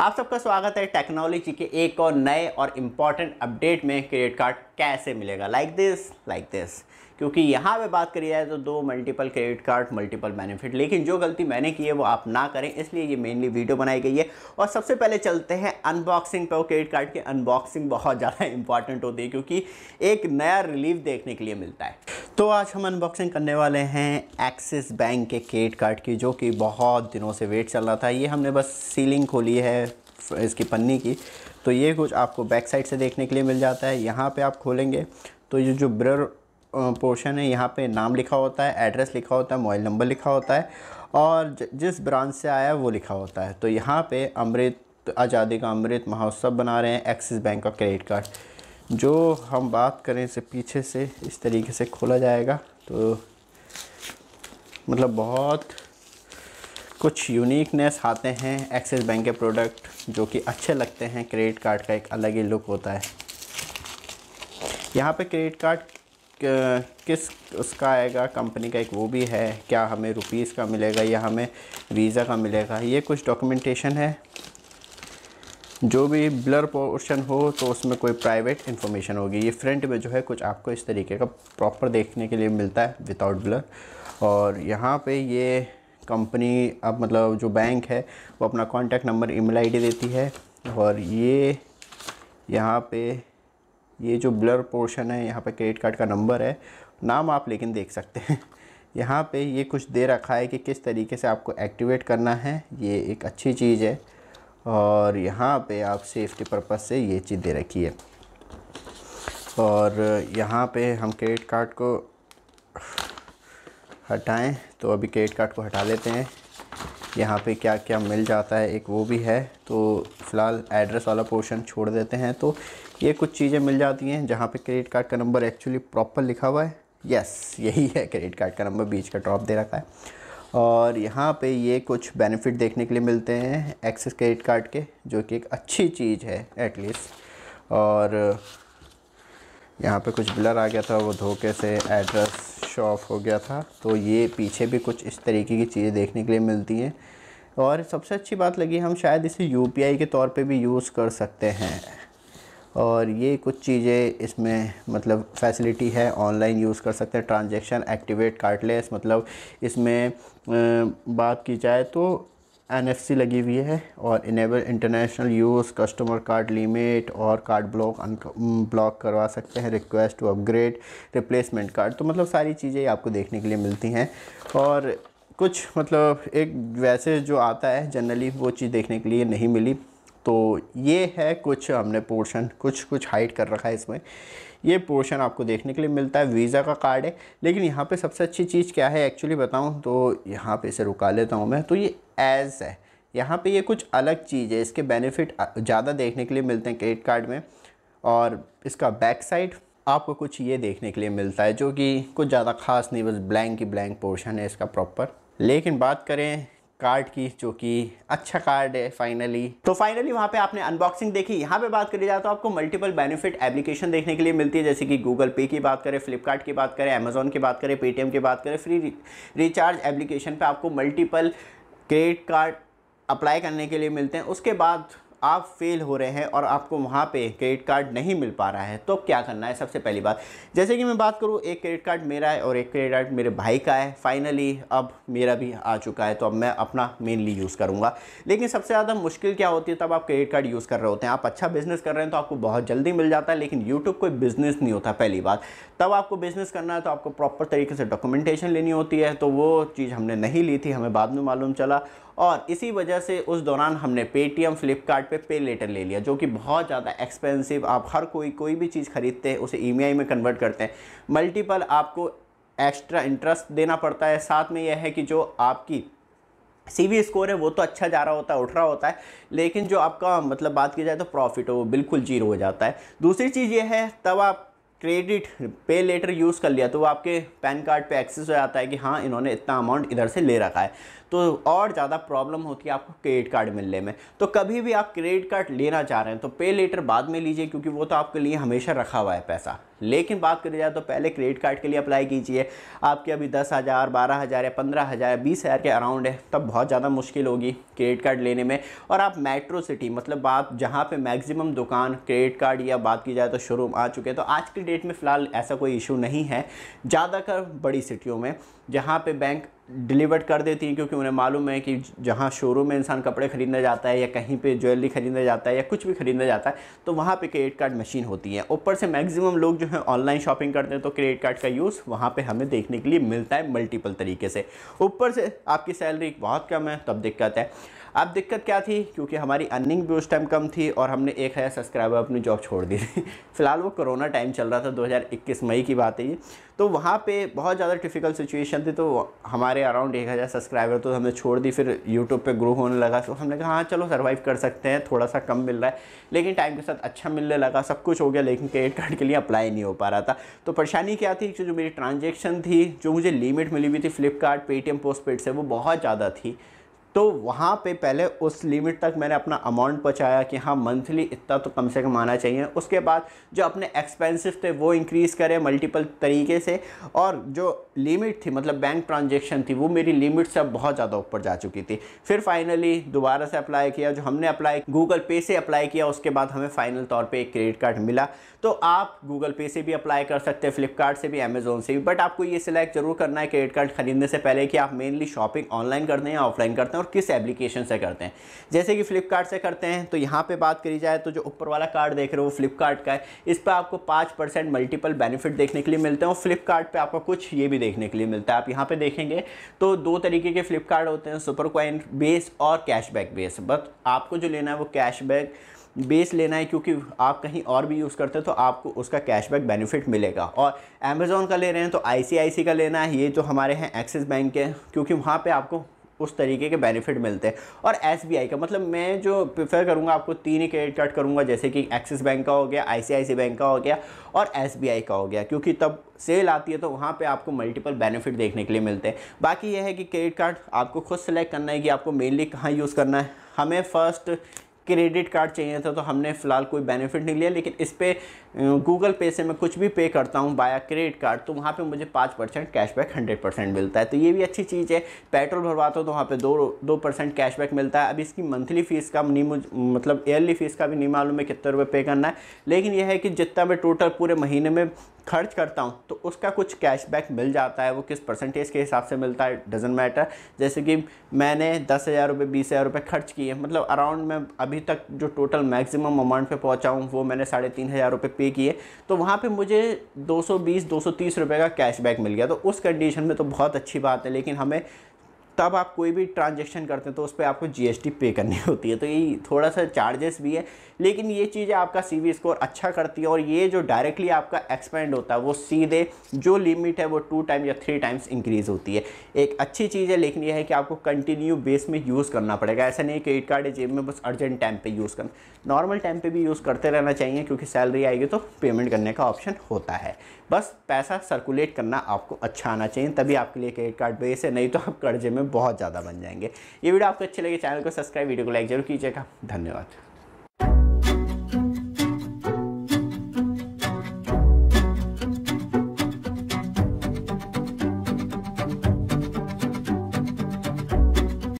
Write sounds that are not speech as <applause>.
आप सबका स्वागत है टेक्नोलॉजी के एक और नए और इम्पॉर्टेंट अपडेट में क्रेडिट कार्ड कैसे मिलेगा लाइक दिस लाइक दिस क्योंकि यहाँ पे बात करी जाए तो दो multiple credit card multiple benefit लेकिन जो गलती मैंने की है वो आप ना करें इसलिए ये मेनली वीडियो बनाई गई है और सबसे पहले चलते हैं अनबॉक्सिंग और क्रेडिट कार्ड की अनबॉक्सिंग बहुत ज़्यादा इंपॉर्टेंट होती है क्योंकि एक नया रिलीफ देखने के लिए मिलता है तो आज हम अनबॉक्सिंग करने वाले हैं एक्सिस बैंक के क्रेडिट कार्ड की जो कि बहुत दिनों से वेट चल रहा था ये हमने बस सीलिंग खोली है इसकी पन्नी की तो ये कुछ आपको बैक साइड से देखने के लिए मिल जाता है यहाँ पे आप खोलेंगे तो ये जो ब्रर पोर्शन है यहाँ पे नाम लिखा होता है एड्रेस लिखा होता है मोबाइल नंबर लिखा होता है और जिस ब्रांच से आया है वो लिखा होता है तो यहाँ पे अमृत आज़ादी का अमृत महोत्सव बना रहे हैं एक्सिस बैंक का क्रेडिट कार्ड जो हम बात करें इसे पीछे से इस तरीके से खोला जाएगा तो मतलब बहुत कुछ यूनिकनेस आते हैं एक्सिस बैंक के प्रोडक्ट जो कि अच्छे लगते हैं क्रेडिट कार्ड का एक अलग ही लुक होता है यहाँ पे क्रेडिट कार्ड किस उसका आएगा कंपनी का एक वो भी है क्या हमें रुपीज़ का मिलेगा या हमें वीज़ा का मिलेगा ये कुछ डॉक्यूमेंटेशन है जो भी ब्लर पोर्शन हो तो उसमें कोई प्राइवेट इन्फॉर्मेशन होगी ये फ्रंट में जो है कुछ आपको इस तरीके का प्रॉपर देखने के लिए मिलता है विदाउट ब्लर और यहाँ पे ये कंपनी अब मतलब जो बैंक है वो अपना कॉन्टैक्ट नंबर ईमेल आईडी देती है और ये यहाँ पे ये जो ब्लर पोर्शन है यहाँ पे क्रेडिट कार्ड का नंबर है नाम आप लेकिन देख सकते हैं <laughs> यहाँ पे ये कुछ दे रखा है कि किस तरीके से आपको एक्टिवेट करना है ये एक अच्छी चीज़ है और यहाँ पे आप सेफ्टी पर्पज़ से ये चीज़ दे रखी है और यहाँ पे हम क्रेडिट कार्ड को हटाएं तो अभी क्रेडिट कार्ड को हटा लेते हैं यहाँ पे क्या क्या मिल जाता है एक वो भी है तो फ़िलहाल एड्रेस वाला पोर्शन छोड़ देते हैं तो ये कुछ चीज़ें मिल जाती हैं जहाँ पे क्रेडिट कार्ड का नंबर एक्चुअली प्रॉपर लिखा हुआ है यस यही है क्रेडिट कार्ड का नंबर बीच का ड्रॉप दे रखा है और यहाँ पे ये कुछ बेनिफिट देखने के लिए मिलते हैं एक्सेस क्रेडिट कार्ड के जो कि एक अच्छी चीज़ है एटलीस्ट और यहाँ पे कुछ ब्लर आ गया था वो धोखे से एड्रेस शो ऑफ हो गया था तो ये पीछे भी कुछ इस तरीके की चीज़ें देखने के लिए मिलती हैं और सबसे अच्छी बात लगी हम शायद इसे यू के तौर पर भी यूज़ कर सकते हैं और ये कुछ चीज़ें इसमें मतलब फैसिलिटी है ऑनलाइन यूज़ कर सकते हैं ट्रांजेक्शन एक्टिवेट कार्डलेस मतलब इसमें बात की जाए तो एन लगी हुई है और enable international use customer card limit और कार्ड ब्लॉक ब्लॉक करवा सकते हैं request to upgrade replacement card तो मतलब सारी चीज़ें आपको देखने के लिए मिलती हैं और कुछ मतलब एक वैसे जो आता है जनरली वो चीज़ देखने के लिए नहीं मिली तो ये है कुछ हमने पोर्शन कुछ कुछ हाइट कर रखा है इसमें ये पोर्शन आपको देखने के लिए मिलता है वीज़ा का कार्ड है लेकिन यहाँ पे सबसे अच्छी चीज़ क्या है एक्चुअली बताऊँ तो यहाँ पे इसे रुका लेता हूँ मैं तो ये एज है यहाँ पे ये कुछ अलग चीज़ है इसके बेनिफिट ज़्यादा देखने के लिए मिलते हैं क्रेडिट कार्ड में और इसका बैक साइड आपको कुछ ये देखने के लिए मिलता है जो कि कुछ ज़्यादा खास नहीं बस ब्लैंक ही ब्लैंक पोर्शन है इसका प्रॉपर लेकिन बात करें कार्ड की जो कि अच्छा कार्ड है फाइनली तो फाइनली वहाँ पे आपने अनबॉक्सिंग देखी यहाँ पे बात करी जाए तो आपको मल्टीपल बेनिफिट एप्लीकेशन देखने के लिए मिलती है जैसे कि गूगल पे की बात करें फ्लिपकार्ट की बात करें अमेजोन की बात करें पेटीएम की बात करें फ्री रिचार्ज एप्लीकेशन पर आपको मल्टीपल क्रेडिट कार्ड अप्लाई करने के लिए मिलते हैं उसके बाद आप फेल हो रहे हैं और आपको वहाँ पे क्रेडिट कार्ड नहीं मिल पा रहा है तो क्या करना है सबसे पहली बात जैसे कि मैं बात करूँ एक क्रेडिट कार्ड मेरा है और एक क्रेडिट कार्ड मेरे भाई का है फाइनली अब मेरा भी आ चुका है तो अब मैं अपना मेनली यूज़ करूँगा लेकिन सबसे ज़्यादा मुश्किल क्या होती है तब आप क्रेडिट कार्ड यूज़ कर रहे होते हैं आप अच्छा बिज़नेस कर रहे हैं तो आपको बहुत जल्दी मिल जाता है लेकिन यूट्यूब कोई बिज़नेस नहीं होता पहली बात तब आपको बिज़नेस करना है तो आपको प्रॉपर तरीके से डॉक्यूमेंटेशन लेनी होती है तो वो चीज़ हमने नहीं ली थी हमें बाद में मालूम चला और इसी वजह से उस दौरान हमने पेटीएम फ्लिपकार्ट पे पे लेटर ले लिया जो कि बहुत ज़्यादा एक्सपेंसिव आप हर कोई कोई भी चीज़ ख़रीदते हैं उसे ई e में कन्वर्ट करते हैं मल्टीपल आपको एक्स्ट्रा इंटरेस्ट देना पड़ता है साथ में यह है कि जो आपकी सी वी स्कोर है वो तो अच्छा जा रहा होता है उठ रहा होता है लेकिन जो आपका मतलब बात की जाए तो प्रॉफिट हो वो बिल्कुल जीरो हो जाता है दूसरी चीज़ ये है तब आप क्रेडिट पे लेटर यूज़ कर लिया तो वो आपके पैन कार्ड पे एक्सेस हो जाता है कि हाँ इन्होंने इतना अमाउंट इधर से ले रखा है तो और ज़्यादा प्रॉब्लम होती है आपको क्रेडिट कार्ड मिलने में तो कभी भी आप क्रेडिट कार्ड लेना चाह रहे हैं तो पे लेटर बाद में लीजिए क्योंकि वो तो आपके लिए हमेशा रखा हुआ है पैसा लेकिन बात करी जाए तो पहले क्रेडिट कार्ड के लिए अप्लाई कीजिए आपके अभी दस हज़ार बारह हज़ार या पंद्रह हज़ार बीस हज़ार के अराउंड है तब बहुत ज़्यादा मुश्किल होगी क्रेडिट कार्ड लेने में और आप मेट्रो सिटी मतलब आप जहाँ पे मैक्सिमम दुकान क्रेडिट कार्ड या बात की जाए तो शोरूम आ चुके हैं तो आज की डेट में फ़िलहाल ऐसा कोई इशू नहीं है ज़्यादातर बड़ी सिटियों में जहाँ पर बैंक डिलीवर्ड कर देती हैं क्योंकि उन्हें मालूम है कि जहाँ शोरूम में इंसान कपड़े ख़रीदने जाता है या कहीं पे ज्वेलरी ख़रीदने जाता है या कुछ भी ख़रीदने जाता है तो वहाँ पे क्रेडिट कार्ड मशीन होती है ऊपर से मैक्सिमम लोग जो हैं ऑनलाइन शॉपिंग करते हैं तो क्रेडिट कार्ड का यूज़ वहाँ पर हमें देखने के लिए मिलता है मल्टीपल तरीके से ऊपर से आपकी सैलरी बहुत कम है तब दिक्कत है अब दिक्कत क्या थी क्योंकि हमारी अर्निंग भी उस टाइम कम थी और हमने एक हज़ार सब्सक्राइबर अपनी जॉब छोड़ दी थी <laughs> फिलहाल वो कोरोना टाइम चल रहा था 2021 मई की बात है ये तो वहाँ पे बहुत ज़्यादा डिफ़िकल्ट सिचुएशन थी तो हमारे हमारे अराउंड एक हज़ार सब्सक्राइबर तो हमने छोड़ दी फिर यूट्यूब पे ग्रो होने लगा तो हमने कहा हाँ चलो सर्वाइव कर सकते हैं थोड़ा सा कम मिल रहा है लेकिन टाइम के साथ अच्छा मिलने लगा सब कुछ हो गया लेकिन क्रेडिट कार्ड के लिए अप्लाई नहीं हो पा रहा था तो परेशानी क्या थी जो मेरी ट्रांजेक्शन थी जो मुझे लिमिट मिली हुई थी फ्लिपकार्ट पेटीएम पोस्ट से वो बहुत ज़्यादा थी तो वहाँ पे पहले उस लिमिट तक मैंने अपना अमाउंट पहुँचाया कि हाँ मंथली इतना तो कम से कम आना चाहिए उसके बाद जो अपने एक्सपेंसिव थे वो इंक्रीज़ करें मल्टीपल तरीके से और जो लिमिट थी मतलब बैंक ट्रांजेक्शन थी वो मेरी लिमिट से अब बहुत ज़्यादा ऊपर जा चुकी थी फिर फाइनली दोबारा से अप्लाई किया जो हमने अप्लाई गूगल पे से अप्लाई किया उसके बाद हमें फाइनल तौर पर एक क्रेडिट कार्ड मिला तो आप गूगल पे से भी अप्लाई कर सकते हैं फ्लिपकार्ट से भी अमेजोन से भी बट आपको ये सिलेक्ट जरूर करना है क्रेडिट कार्ड खरीदने से पहले कि आप मेनली शॉपिंग ऑनलाइन करते हैं या ऑफलाइन करते हैं और किस एप्लीकेशन से करते हैं जैसे कि फ्लिपकार्ट से करते हैं तो यहाँ पर बात करी जाए तो जो ऊपर वाला कार्ड देख रहे हो वो फ्लिपकार्ट का है इस पर आपको पाँच मल्टीपल बेनिफिट देखने के लिए मिलते हैं और फ्लिपकार्ट आपको कुछ ये भी देखने के लिए मिलता है आप यहाँ पे देखेंगे तो दो तरीके के फ्लिपकार्ट होते हैं सुपर क्वाइन बेस और कैशबैक बेस बट आपको जो लेना है वो कैशबैक बेस लेना है क्योंकि आप कहीं और भी यूज़ करते हो तो आपको उसका कैशबैक बेनिफिट मिलेगा और अमेज़ोन का ले रहे हैं तो आई का लेना है ये जो हमारे हैं एक्सिस बैंक के क्योंकि वहाँ पर आपको उस तरीके के बेनिफिट मिलते हैं और एस का मतलब मैं जो प्रेफर करूँगा आपको तीन ही क्रेडिट कार्ड करूँगा जैसे कि एक्सिस बैंक का हो गया आई बैंक का हो गया और एस का हो गया क्योंकि तब सेल आती है तो वहाँ पे आपको मल्टीपल बेनिफिट देखने के लिए मिलते हैं बाकी यह है कि क्रेडिट कार्ड आपको खुद सेलेक्ट करना है कि आपको मेनली कहाँ यूज़ करना है हमें फर्स्ट क्रेडिट कार्ड चाहिए था तो हमने फ़िलहाल कोई बेनिफिट नहीं लिया लेकिन इस पर गूगल पे से मैं कुछ भी पे करता हूँ बाया क्रेडिट कार्ड तो वहाँ पर मुझे पाँच परसेंट कैशबैक हंड्रेड परसेंट मिलता है तो ये भी अच्छी चीज़ है पेट्रोल भरवाता हूँ तो वहाँ पर दो दो परसेंट कैशबैक मिलता है अब इसकी मंथली फ़ीस का नहीं मतलब ईयरली फ़ीस का भी नहीं मालूम है कितने रुपये पे करना है लेकिन यह है कि जितना मैं टोटल पूरे महीने में खर्च करता हूँ तो उसका कुछ कैशबैक मिल जाता है वो किस परसेंटेज के हिसाब से मिलता है डजेंट मैटर जैसे कि मैंने दस हज़ार रुपये बीस हज़ार रुपये खर्च किए मतलब अराउंड मैं अभी तक जो टोटल मैक्सिमम अमाउंट पे पहुँचा हूँ वो मैंने साढ़े तीन हज़ार रुपये पे किए तो वहाँ पे मुझे दो सौ बीस दो सौ तीस रुपये का कैशबैक मिल गया तो उस कंडीशन में तो बहुत अच्छी बात है लेकिन हमें तब आप कोई भी ट्रांजेक्शन करते हैं तो उस पर आपको जीएसटी पे करनी <laughs> होती है तो ये थोड़ा सा चार्जेस भी है लेकिन ये चीज़ें आपका सी स्कोर अच्छा करती है और ये जो डायरेक्टली आपका एक्सपेंड होता है वो सीधे जो लिमिट है वो टू टाइम या थ्री टाइम्स इंक्रीज़ होती है एक अच्छी चीज़ है लेकिन यह है कि आपको कंटिन्यू बेस में यूज़ करना पड़ेगा ऐसा नहीं क्रेडिट कार्ड जेब में बस अर्जेंट टाइम पर यूज़ करना नॉर्मल टाइम पर भी यूज़ करते रहना चाहिए क्योंकि सैलरी आएगी तो पेमेंट करने का ऑप्शन होता है बस पैसा सर्कुलेट करना आपको अच्छा आना चाहिए तभी आपके लिए क्रेडिट कार्ड बेस है नहीं तो आप कर्जे में बहुत ज़्यादा बन जाएंगे ये वीडियो आपको अच्छी लगे चैनल को सब्सक्राइब वीडियो को लाइक जरूर कीजिएगा धन्यवाद